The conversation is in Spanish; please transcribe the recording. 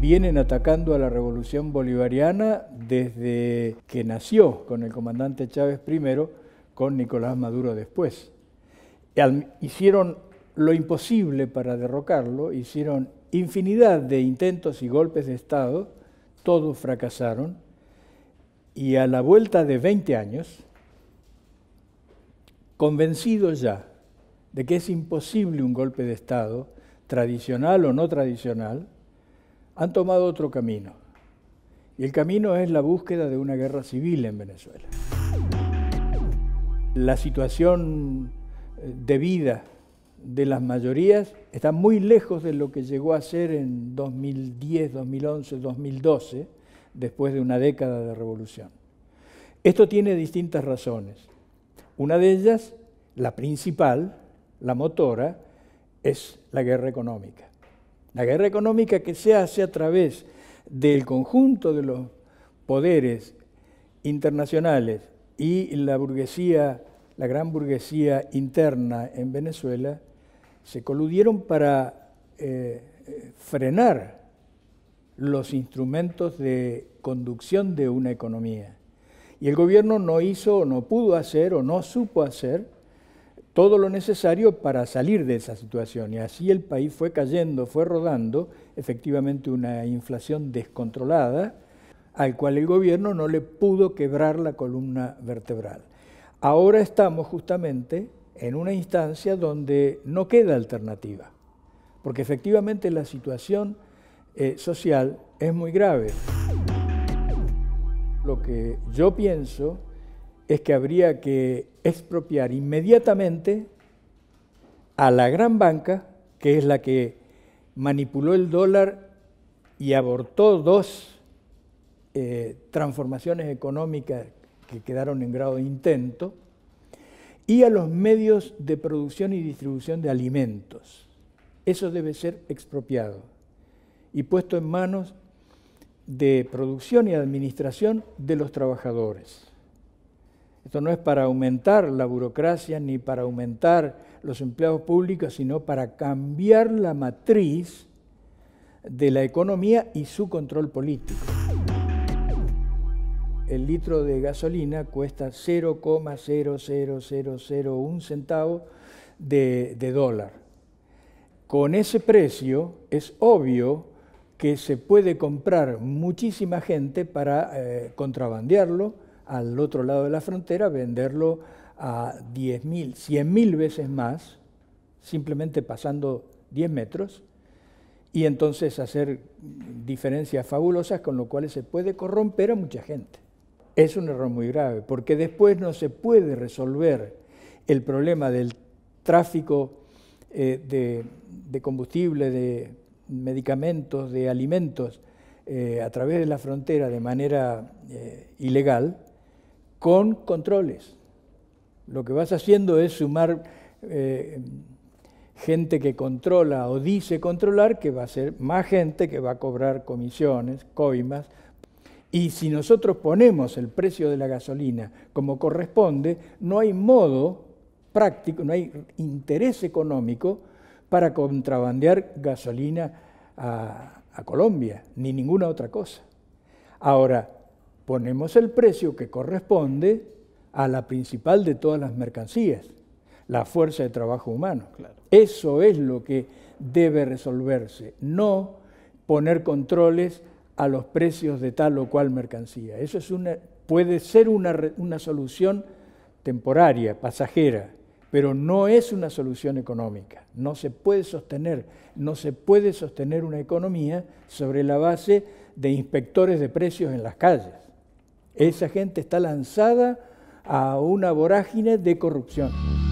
vienen atacando a la revolución bolivariana desde que nació con el comandante Chávez primero, con Nicolás Maduro después. Hicieron lo imposible para derrocarlo, hicieron infinidad de intentos y golpes de Estado, todos fracasaron, y a la vuelta de 20 años, convencidos ya de que es imposible un golpe de Estado, tradicional o no tradicional, han tomado otro camino. Y el camino es la búsqueda de una guerra civil en Venezuela. La situación eh, de vida de las mayorías está muy lejos de lo que llegó a ser en 2010, 2011, 2012, después de una década de revolución. Esto tiene distintas razones. Una de ellas, la principal, la motora, es la guerra económica. La guerra económica que se hace a través del conjunto de los poderes internacionales y la burguesía, la gran burguesía interna en Venezuela, se coludieron para eh, frenar los instrumentos de conducción de una economía. Y el gobierno no hizo, no pudo hacer, o no supo hacer todo lo necesario para salir de esa situación. Y así el país fue cayendo, fue rodando, efectivamente una inflación descontrolada, al cual el gobierno no le pudo quebrar la columna vertebral. Ahora estamos justamente en una instancia donde no queda alternativa, porque efectivamente la situación eh, social es muy grave. Lo que yo pienso es que habría que expropiar inmediatamente a la gran banca, que es la que manipuló el dólar y abortó dos eh, transformaciones económicas que quedaron en grado de intento, y a los medios de producción y distribución de alimentos. Eso debe ser expropiado y puesto en manos de producción y administración de los trabajadores. Esto no es para aumentar la burocracia ni para aumentar los empleados públicos, sino para cambiar la matriz de la economía y su control político. El litro de gasolina cuesta 0,00001 centavo de, dólar. Con ese precio es obvio que se puede comprar muchísima gente para eh, contrabandearlo, al otro lado de la frontera, venderlo a 10.000, 100.000 veces más, simplemente pasando 10 metros, y entonces hacer diferencias fabulosas con lo cual se puede corromper a mucha gente. Es un error muy grave, porque después no se puede resolver el problema del tráfico eh, de, combustible, de medicamentos, de alimentos eh, a través de la frontera de manera eh, ilegal, con controles. Lo que vas haciendo es sumar eh, gente que controla o dice controlar, que va a ser más gente que va a cobrar comisiones, coimas. Y si nosotros ponemos el precio de la gasolina como corresponde, no hay modo práctico, no hay interés económico para contrabandear gasolina a, a Colombia, ni ninguna otra cosa. Ahora, ponemos el precio que corresponde a la principal de todas las mercancías, la fuerza de trabajo humano. Claro. Eso es lo que debe resolverse, no poner controles a los precios de tal o cual mercancía. Eso puede ser una, una solución temporaria, pasajera, pero no es una solución económica. No se puede sostener, no se puede sostener una economía sobre la base de inspectores de precios en las calles. Esa gente está lanzada a una vorágine de corrupción.